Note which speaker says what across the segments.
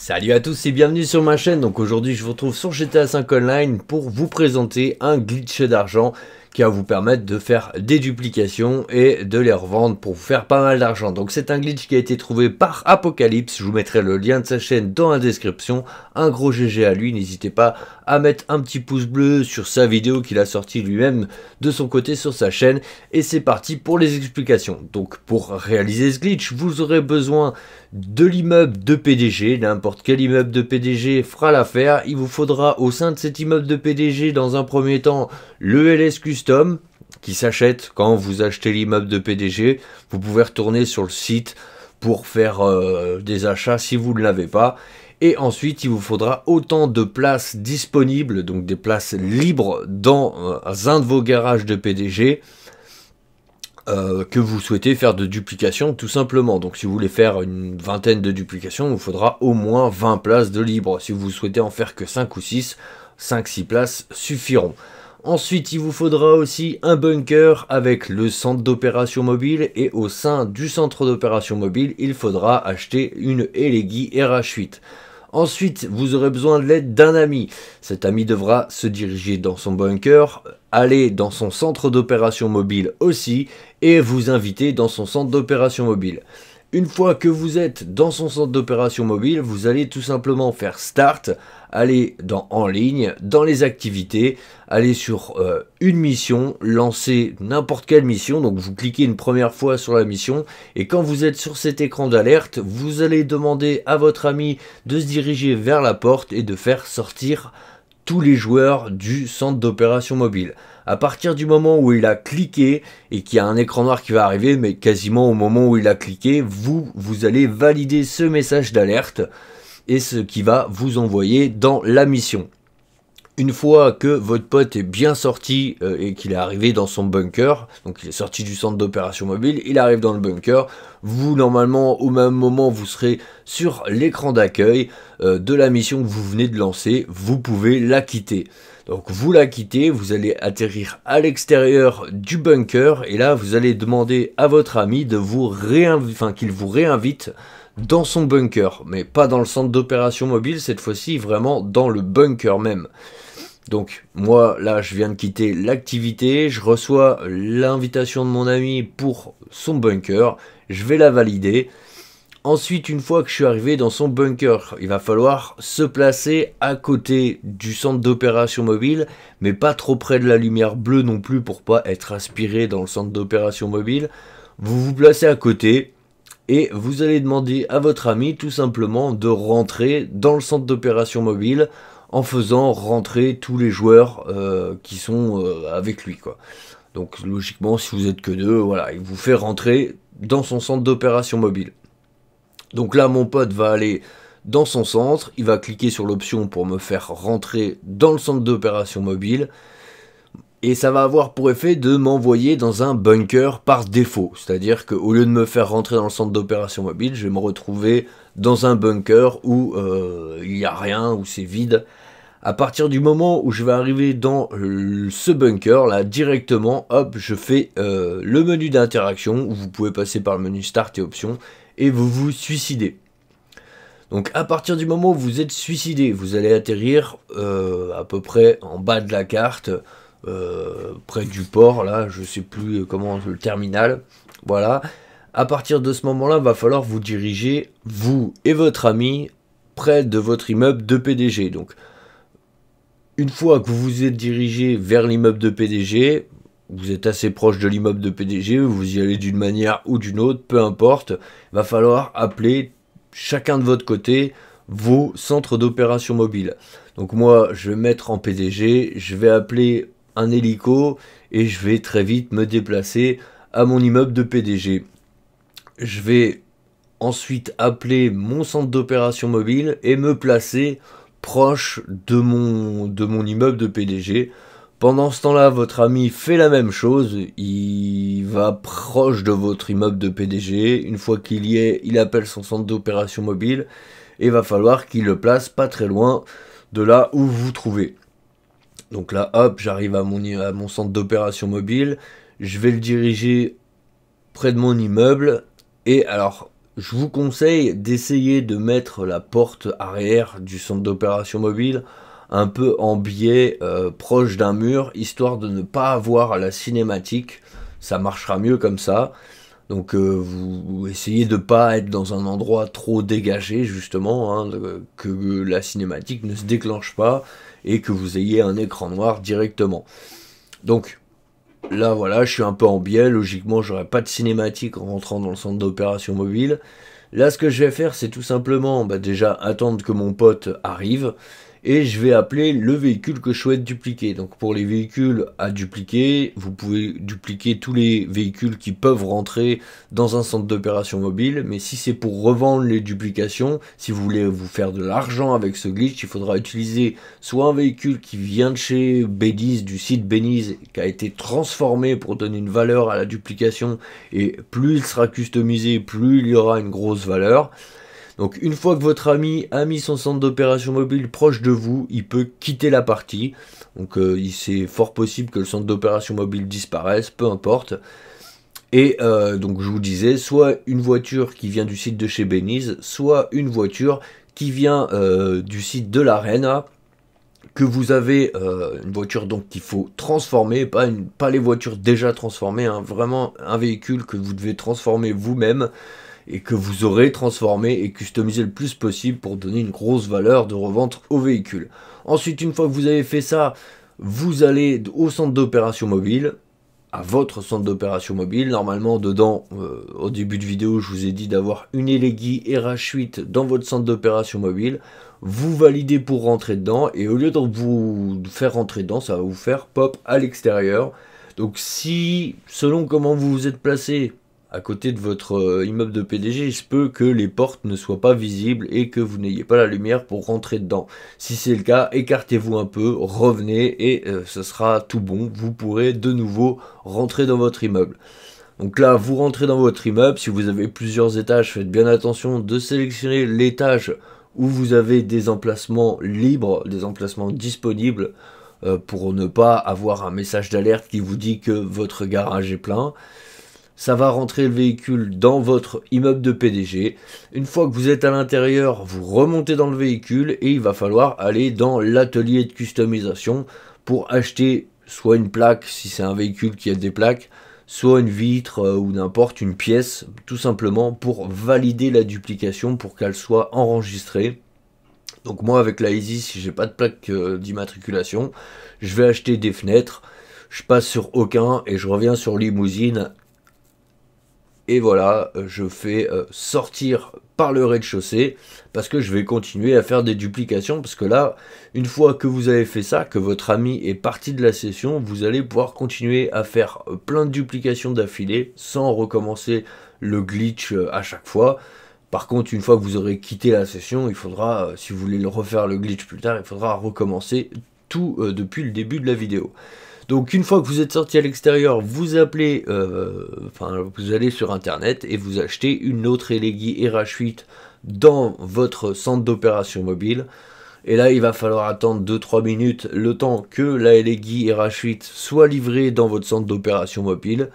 Speaker 1: Salut à tous et bienvenue sur ma chaîne, donc aujourd'hui je vous retrouve sur GTA 5 Online pour vous présenter un glitch d'argent vous permettre de faire des duplications et de les revendre pour vous faire pas mal d'argent. Donc c'est un glitch qui a été trouvé par Apocalypse, je vous mettrai le lien de sa chaîne dans la description. Un gros GG à lui, n'hésitez pas à mettre un petit pouce bleu sur sa vidéo qu'il a sorti lui-même de son côté sur sa chaîne. Et c'est parti pour les explications. Donc pour réaliser ce glitch, vous aurez besoin de l'immeuble de PDG, n'importe quel immeuble de PDG fera l'affaire. Il vous faudra au sein de cet immeuble de PDG dans un premier temps le LS Custom qui s'achète quand vous achetez l'immeuble de PDG. Vous pouvez retourner sur le site pour faire euh, des achats si vous ne l'avez pas. Et ensuite, il vous faudra autant de places disponibles, donc des places libres dans euh, un de vos garages de PDG euh, que vous souhaitez faire de duplication tout simplement. Donc si vous voulez faire une vingtaine de duplications, vous faudra au moins 20 places de libre. Si vous souhaitez en faire que 5 ou 6, 5-6 places suffiront. Ensuite, il vous faudra aussi un bunker avec le centre d'opération mobile et au sein du centre d'opération mobile, il faudra acheter une Elegy RH8. Ensuite, vous aurez besoin de l'aide d'un ami. Cet ami devra se diriger dans son bunker, aller dans son centre d'opération mobile aussi, et vous inviter dans son centre d'opération mobile. Une fois que vous êtes dans son centre d'opération mobile, vous allez tout simplement faire Start, aller dans En ligne, dans les activités, aller sur euh, une mission, lancer n'importe quelle mission. Donc vous cliquez une première fois sur la mission et quand vous êtes sur cet écran d'alerte, vous allez demander à votre ami de se diriger vers la porte et de faire sortir tous les joueurs du centre d'opération mobile à partir du moment où il a cliqué et qu'il y a un écran noir qui va arriver, mais quasiment au moment où il a cliqué, vous, vous allez valider ce message d'alerte et ce qui va vous envoyer dans la mission une fois que votre pote est bien sorti euh, et qu'il est arrivé dans son bunker, donc il est sorti du centre d'opération mobile, il arrive dans le bunker, vous normalement au même moment vous serez sur l'écran d'accueil euh, de la mission que vous venez de lancer, vous pouvez la quitter. Donc vous la quittez, vous allez atterrir à l'extérieur du bunker et là vous allez demander à votre ami de vous réinviter, enfin qu'il vous réinvite dans son bunker, mais pas dans le centre d'opération mobile cette fois-ci, vraiment dans le bunker même. Donc moi là je viens de quitter l'activité, je reçois l'invitation de mon ami pour son bunker, je vais la valider. Ensuite une fois que je suis arrivé dans son bunker, il va falloir se placer à côté du centre d'opération mobile, mais pas trop près de la lumière bleue non plus pour pas être aspiré dans le centre d'opération mobile. Vous vous placez à côté, et vous allez demander à votre ami tout simplement de rentrer dans le centre d'opération mobile en faisant rentrer tous les joueurs euh, qui sont euh, avec lui. Quoi. Donc logiquement, si vous êtes que deux, voilà, il vous fait rentrer dans son centre d'opération mobile. Donc là, mon pote va aller dans son centre, il va cliquer sur l'option pour me faire rentrer dans le centre d'opération mobile, et ça va avoir pour effet de m'envoyer dans un bunker par défaut. C'est-à-dire qu'au lieu de me faire rentrer dans le centre d'opération mobile, je vais me retrouver dans un bunker où euh, il n'y a rien, où c'est vide. À partir du moment où je vais arriver dans ce bunker, là directement, hop, je fais euh, le menu d'interaction, où vous pouvez passer par le menu Start et Options, et vous vous suicidez. Donc à partir du moment où vous êtes suicidé, vous allez atterrir euh, à peu près en bas de la carte, euh, près du port, là, je sais plus comment, le terminal. Voilà. À partir de ce moment-là, va falloir vous diriger, vous et votre ami, près de votre immeuble de PDG. Donc, une fois que vous vous êtes dirigé vers l'immeuble de PDG, vous êtes assez proche de l'immeuble de PDG, vous y allez d'une manière ou d'une autre, peu importe, va falloir appeler chacun de votre côté vos centres d'opération mobile. Donc moi, je vais mettre en PDG, je vais appeler hélico et je vais très vite me déplacer à mon immeuble de PDG. Je vais ensuite appeler mon centre d'opération mobile et me placer proche de mon, de mon immeuble de PDG. Pendant ce temps-là, votre ami fait la même chose, il va proche de votre immeuble de PDG, une fois qu'il y est, il appelle son centre d'opération mobile, et va falloir qu'il le place pas très loin de là où vous vous trouvez. Donc là, hop, j'arrive à mon, centre d'opération mobile, je vais le diriger près de mon immeuble. Et alors, je vous conseille d'essayer de mettre la porte arrière du centre d'opération mobile un peu en biais, euh, proche d'un mur, histoire de ne pas avoir la cinématique. Ça marchera mieux comme ça. Donc euh, vous essayez de ne pas être dans un endroit trop dégagé justement, hein, que la cinématique ne se déclenche pas et que vous ayez un écran noir directement. Donc là voilà, je suis un peu en biais, logiquement j'aurais pas de cinématique en rentrant dans le centre d'opération mobile. Là ce que je vais faire c'est tout simplement bah, déjà attendre que mon pote arrive et je vais appeler le véhicule que je souhaite dupliquer. Donc pour les véhicules à dupliquer, vous pouvez dupliquer tous les véhicules qui peuvent rentrer dans un centre d'opération mobile, mais si c'est pour revendre les duplications, si vous voulez vous faire de l'argent avec ce glitch, il faudra utiliser soit un véhicule qui vient de chez Beniz, du site Beniz, qui a été transformé pour donner une valeur à la duplication, et plus il sera customisé, plus il y aura une grosse valeur. Donc une fois que votre ami a mis son centre d'opération mobile proche de vous, il peut quitter la partie. Donc euh, c'est fort possible que le centre d'opération mobile disparaisse, peu importe. Et euh, donc je vous disais, soit une voiture qui vient du site de chez Beniz, soit une voiture qui vient euh, du site de l'Arena, que vous avez une voiture donc qu'il faut transformer, pas, les voitures déjà transformées, hein. vraiment un véhicule que vous devez transformer vous-même et que vous aurez transformé et customisé le plus possible pour donner une grosse valeur de revente au véhicule. Ensuite, une fois que vous avez fait ça, vous allez au centre d'opération mobile, à votre centre d'opération mobile. Normalement, dedans, euh, au début de vidéo, je vous ai dit d'avoir une LEGI RH8 dans votre centre d'opération mobile. Vous validez pour rentrer dedans et au lieu de vous faire rentrer dedans, ça va vous faire pop à l'extérieur. Donc si, selon comment vous vous êtes placé, à côté de votre euh, immeuble de PDG, il se peut que les portes ne soient pas visibles et que vous n'ayez pas la lumière pour rentrer dedans. Si c'est le cas, écartez-vous un peu, revenez et euh, ce sera tout bon. Vous pourrez de nouveau rentrer dans votre immeuble. Donc là, vous rentrez dans votre immeuble. Si vous avez plusieurs étages, faites bien attention de sélectionner l'étage où vous avez des emplacements libres, des emplacements disponibles euh, pour ne pas avoir un message d'alerte qui vous dit que votre garage est plein ça va rentrer le véhicule dans votre immeuble de PDG. Une fois que vous êtes à l'intérieur, vous remontez dans le véhicule et il va falloir aller dans l'atelier de customisation pour acheter soit une plaque si c'est un véhicule qui a des plaques, soit une vitre euh, ou n'importe une pièce, tout simplement pour valider la duplication pour qu'elle soit enregistrée. Donc moi avec la Easy, si j'ai pas de plaque euh, d'immatriculation, je vais acheter des fenêtres, je passe sur aucun et je reviens sur limousine et voilà, euh, je fais euh, sortir par le rez-de-chaussée parce que je vais continuer à faire des duplications parce que là, une fois que vous avez fait ça, que votre ami est parti de la session, vous allez pouvoir continuer à faire euh, plein de duplications d'affilée sans recommencer le glitch à chaque fois. Par contre, une fois que vous aurez quitté la session, il faudra, si vous voulez refaire le glitch plus tard, il faudra recommencer tout depuis le début de la vidéo. Donc une fois que vous êtes sorti à l'extérieur, vous appelez, euh, enfin vous allez sur internet et vous achetez une autre Elegy RH8 dans votre centre d'opération mobile. Et là, il va falloir attendre 2-3 minutes le temps que la Elegy RH8 soit livrée dans votre centre d'opération mobile.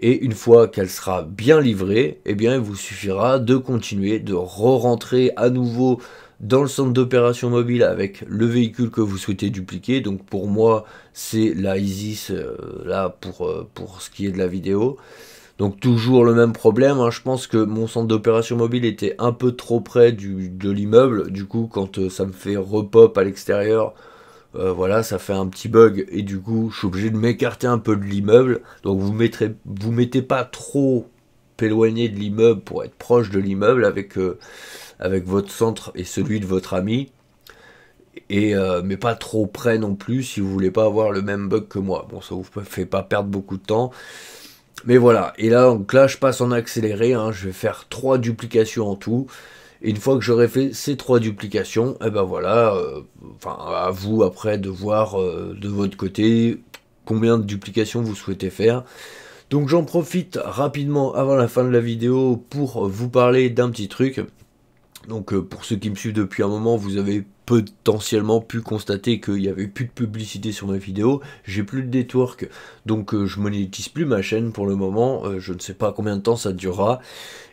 Speaker 1: Et une fois qu'elle sera bien livrée, eh bien, il vous suffira de continuer de re-rentrer à nouveau dans le centre d'opération mobile avec le véhicule que vous souhaitez dupliquer. Donc pour moi, c'est la ISIS euh, là pour, euh, pour ce qui est de la vidéo. Donc toujours le même problème, hein. je pense que mon centre d'opération mobile était un peu trop près du, de l'immeuble, du coup quand euh, ça me fait repop à l'extérieur, voilà, ça fait un petit bug et du coup, je suis obligé de m'écarter un peu de l'immeuble. Donc vous ne vous mettez pas trop éloigné de l'immeuble pour être proche de l'immeuble avec avec votre centre et celui de votre ami. Et, euh, mais pas trop près non plus si vous voulez pas avoir le même bug que moi. Bon, ça vous fait pas perdre beaucoup de temps. Mais voilà, et là, là, je passe en accéléré, hein. je vais faire trois duplications en tout. Et une fois que j'aurai fait ces trois duplications, et eh ben voilà, euh, enfin, à vous après de voir euh, de votre côté combien de duplications vous souhaitez faire. Donc j'en profite rapidement avant la fin de la vidéo pour vous parler d'un petit truc. Donc euh, pour ceux qui me suivent depuis un moment, vous avez potentiellement pu constater qu'il n'y avait plus de publicité sur mes vidéos j'ai plus de network, donc euh, je monétise plus ma chaîne pour le moment, euh, je ne sais pas combien de temps ça durera,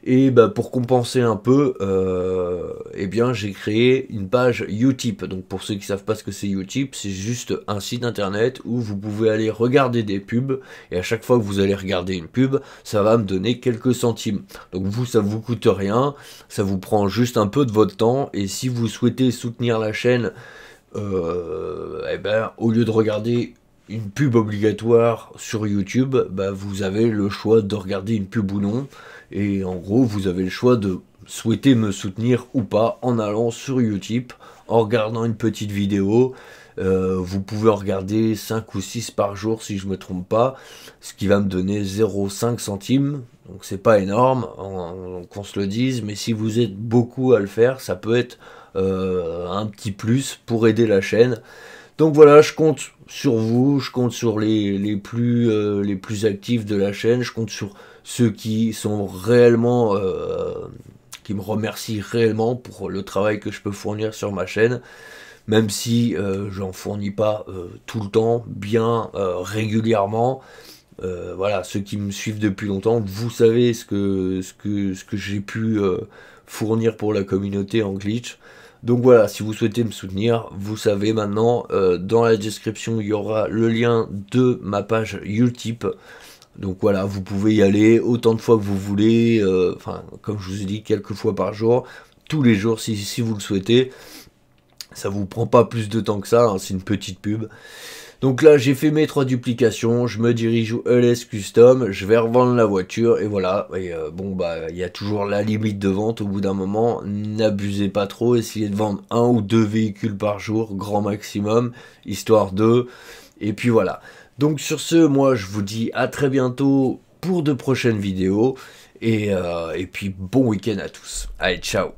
Speaker 1: et bah, pour compenser un peu, euh, eh bien j'ai créé une page Utip, donc pour ceux qui savent pas ce que c'est Utip, c'est juste un site internet où vous pouvez aller regarder des pubs, et à chaque fois que vous allez regarder une pub, ça va me donner quelques centimes, donc vous ça vous coûte rien, ça vous prend juste un peu de votre temps, et si vous souhaitez soutenir la chaîne, euh, eh ben, au lieu de regarder une pub obligatoire sur YouTube, bah, vous avez le choix de regarder une pub ou non. Et en gros, vous avez le choix de souhaiter me soutenir ou pas en allant sur YouTube, en regardant une petite vidéo. Euh, vous pouvez en regarder 5 ou 6 par jour si je ne me trompe pas, ce qui va me donner 0,5 centimes. Donc c'est pas énorme, qu'on se le dise, mais si vous êtes beaucoup à le faire, ça peut être euh, un petit plus pour aider la chaîne. Donc voilà, je compte sur vous, je compte sur les, euh, plus, actifs de la chaîne, je compte sur ceux qui sont réellement qui me remercient réellement pour le travail que je peux fournir sur ma chaîne même si euh, j'en fournis pas euh, tout le temps, bien euh, régulièrement. voilà, ceux qui me suivent depuis longtemps, vous savez ce que, ce ce que j'ai pu fournir pour la communauté en glitch. Donc voilà, si vous souhaitez me soutenir, vous savez maintenant, dans la description, il y aura le lien de ma page Utip. Donc voilà, vous pouvez y aller autant de fois que vous voulez, enfin, comme je vous ai dit, quelques fois par jour, tous les jours si vous le souhaitez. Ça vous prend pas plus de temps que ça, hein, c'est une petite pub. Donc là, j'ai fait mes trois duplications, je me dirige au LS Custom, je vais revendre la voiture, et voilà. Et euh, bon, bah, il y a toujours la limite de vente au bout d'un moment, n'abusez pas trop, essayez de vendre un ou deux véhicules par jour, grand maximum, histoire de... Et puis voilà. Donc sur ce, moi, je vous dis à très bientôt pour de prochaines vidéos, et, euh, et puis bon week-end à tous. Allez, ciao